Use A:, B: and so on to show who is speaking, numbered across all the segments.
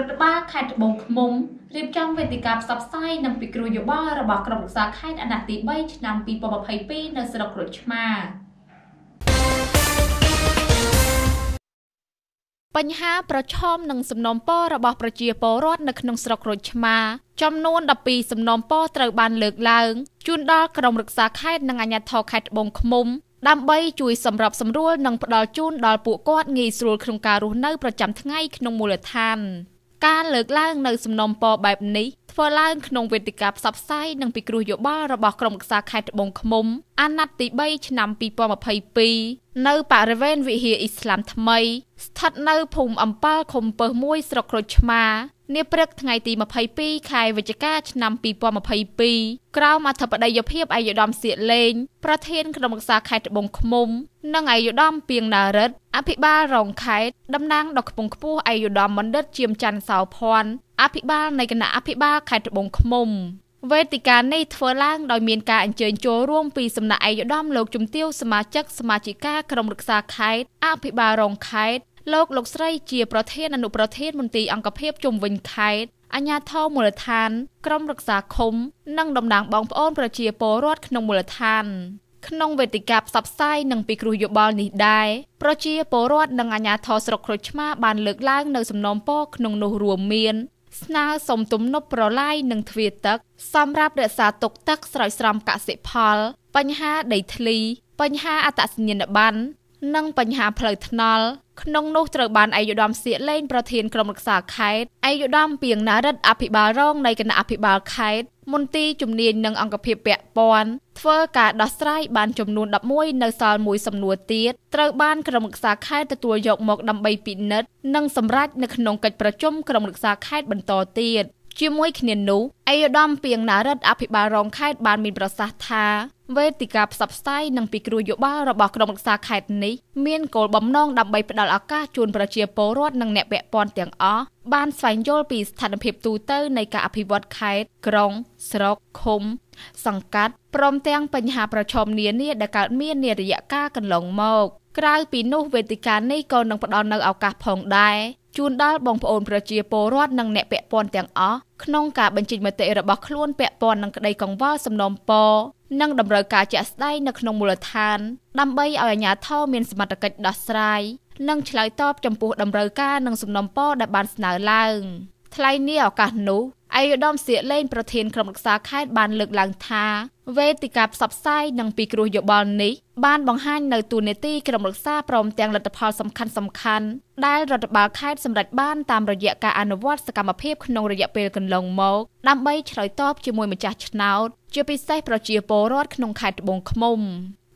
A: រដ្ឋបាលខេត្តត្បូងឃ្មុំរៀបចំវេទិកាផ្សព្វផ្សាយនិងពិគ្រោះយោបល់របស់ក្រុមប្រឹក្សាខេត្តអាណត្តិទី3ឆ្នាំ2022នៅស្រុកក្រូចឆ្មាបញ្ហាប្រឈមនឹងសំណុំពររបស់ប្រជាពលរដ្ឋនៅក្នុងស្រុកក្រូចឆ្មាចំនួន12សំណុំពរត្រូវបានលើកឡើងជូនដល់ក្រុមរក្សាខេត្តនិងអាជ្ញាធរខេត្តត្បូងឃ្មុំដើម្បីជួយសម្របសម្រួលនិងផ្ដល់ជូនដល់ពួកគាត់ងាយស្រួលក្នុងការរស់នៅប្រចាំថ្ងៃក្នុងមូលដ្ឋាន។ការលើកឡើងនៅសំណុំពរបែបនេះធ្វើឡើងក្នុងវេទិកាផ្សព្វផ្សាយនិងពិគ្រោះយោបល់របស់ក្រុមប្រឹក្សាខេត្តត្បូងឃ្មុំអាណត្តិទី3ឆ្នាំ2022នៅបរិវេណវិហារអ៊ីស្លាមថ្មីស្ថិតនៅភូមិអំបលឃុំពើសមួយស្រុកក្រូចឆ្មានាព្រឹកថ្ងៃទី22ខែវិច្ឆិកាឆ្នាំ2022ក្រោមអធិបតីភាពអយុធមសៀកលេងប្រធានក្រុមប្រឹក្សាខេត្តត្បូងឃ្មុំនិងអយុធមពីងណារិទ្ធអភិបាលរងខេត្តតំណាងដល់ខ្ពង់ខ្ពស់អយុធមបណ្ឌិតជាមច័ន្ទសោភ័ណ្ឌអភិបាលនៃគណៈអភិបាលខេត្តត្បូងឃ្មុំ វេទិកានេះធ្វើឡើងដោយមានការអញ្ជើញចូលរួមពីសំណាក់ឯកឧត្តមលោកជំទាវសមាជិកសមាជិកាក្រុមរក្សាខេត្តអភិបាលរងខេត្តលោកលោកស្រីជាប្រធានអនុប្រធានមន្ទីរអង្គភាពជុំវិញខេត្តអាជ្ញាធរមូលដ្ឋានក្រមរក្សាឃុំនិងតំណាងបងប្អូនប្រជាពលរដ្ឋក្នុងមូលដ្ឋាន ក្នុងវេទិកាផ្សព្វផ្សាយនិងពិគ្រោះយោបល់នេះដែរប្រជាពលរដ្ឋនិងអាជ្ញាធរស្រុកក្រូចឆ្មាបាន លើកឡើង នៅ សំណុំពរក្នុងនោះរួមមាន ស្នើសុំទំនប់ប្រឡាយនិងទ្វារទឹក សម្រាប់រក្សាទុកទឹកស្រោចស្រពកសិផល បញ្ហាដីធ្លីបញ្ហាអត្តសញ្ញាណប័ណ្ណនិងបញ្ហាផ្លូវថ្នល់ក្នុងនោះត្រូវបានឯកឧត្តមសៀកលេងប្រធានក្រុមរក្សាខេត្តឯកឧត្តមពីងណារិតអភិបាលរងនៃគណៈអភិបាលខេត្តមន្ទីរជំនាញនិងអង្គភាពពាក់ព័ន្ធធ្វើការដោះស្រាយបានចំនួន11នៅសាលមួយសំណួរទៀតត្រូវបានក្រុមរក្សាខេត្តទទួលយកមកដើម្បីពិនិត្យនិងសម្រេចនៅក្នុងកិច្ចប្រជុំក្រុមរក្សាខេត្តបន្តទៀតជាមួយគ្នានោះឯកឧត្តមពីងណារិទ្ធអភិបាលរងខេត្តបានមានប្រសាសន៍ថា វេទិកាផ្សព្វផ្សាយនិងពិគ្រោះយោបល់របស់ក្រមរក្សាខេត្តនេះមានគោលបំណងដើម្បីផ្តល់ឱកាសជូនប្រជាពលរដ្ឋនិងអ្នកពាក់ព័ន្ធទាំងអស់បានស្វែងយល់ពីស្ថានភាពទូទៅនៃការអភិវឌ្ឍខេត្តក្រុងស្រុកឃុំសង្កាត់ព្រមទាំងបញ្ហាប្រឈមនានាដែលកើតមាននារយៈកាលកន្លងមក ក្រៅពីនោះវេទិកានេះក៏នឹងផ្តល់នូវឱកាសផងដែរជូនដល់បងប្អូនប្រជាពលរដ្ឋនិងអ្នកពាក់ព័ន្ធទាំងអស់ក្នុងការបញ្ចេញមតិរបស់ខ្លួនពាក់ព័ន្ធនឹងក្តីកង្វល់សំណុំពរនិងតម្រូវការជាក់ស្ដែងនៅក្នុងមូលដ្ឋានដើម្បីឲ្យអាជ្ញាធរមានសមត្ថកិច្ចដោះស្រាយនិងឆ្លើយតបចំពោះតម្រូវការនិងសំណុំពរដែលបានស្នើឡើងថ្លែងនេះឱកាសនោះឯកឧត្តមសៀកលេងប្រធានក្រុមរក្សាខេត្តបានលើកឡើងថាវេទិកាផ្សព្វផ្សាយនិងពីគ្រោះយោបល់នេះបានបង្ហាញនៅទូនេតិក្រុមរក្សាព្រមទាំងលទ្ធផលសំខាន់សំខាន់ដែលរដ្ឋបាលខេត្តសម្រេចបានតាមរយៈការអនុវត្តសកម្មភាពក្នុងរយៈពេលកន្លងមកដើម្បីឆ្លើយតបជាមួយម្ចាស់ឆ្នោតជាពិសេសប្រជាពលរដ្ឋក្នុងខេត្តត្បូងឃ្មុំ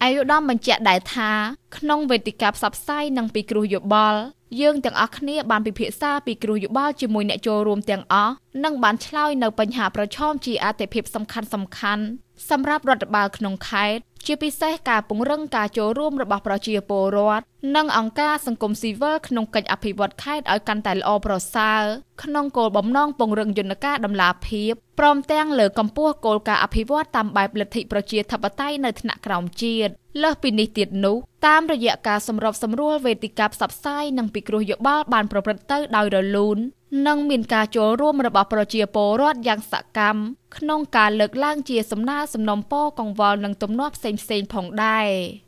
A: អាយុដំបញ្ជាក់ដែរថាក្នុងវេទិកាផ្សព្វផ្សាយនិងពិគ្រោះយោបល់យើងទាំងអស់គ្នាបានពិភាក្សាពីគ្រោះយោបល់ជាមួយអ្នកចូលរួមទាំងអស់និងបានឆ្លើយនៅបញ្ហាប្រឈមជាអតិភិបសំខាន់សំខាន់សម្រាប់រដ្ឋបាលក្នុងខេត្តជាពិសេសការពង្រឹងការចូលរួមរបស់ប្រជាពលរដ្ឋនិងអង្គការសង្គមស៊ីវិលក្នុងកិច្ចអភិវឌ្ឍខេត្តឲ្យកាន់តែល្អប្រសើរក្នុងគោលបំណងពង្រឹងយន្តការដំឡាភិបព្រមទាំងលើកកម្ពស់គោលការណ៍អភិវឌ្ឍតាមបែបលទ្ធិប្រជាធិបតេយ្យនៅថ្នាក់ក្រោមជាតិ។លើសពីនេះទៀតនោះតាមរយៈការសម្របសម្រួលវេទិកាផ្សព្វផ្សាយនិងពិគ្រោះយោបល់បានប្រព្រឹត្តទៅដោយរលូន និងមានការចូលរួមរបស់ប្រជាពលរដ្ឋយ៉ាងសកម្មក្នុងការលើកឡើងជាសំណើសំណុំពរកង្វល់និងទំនាស់ផ្សេងៗផងដែរ។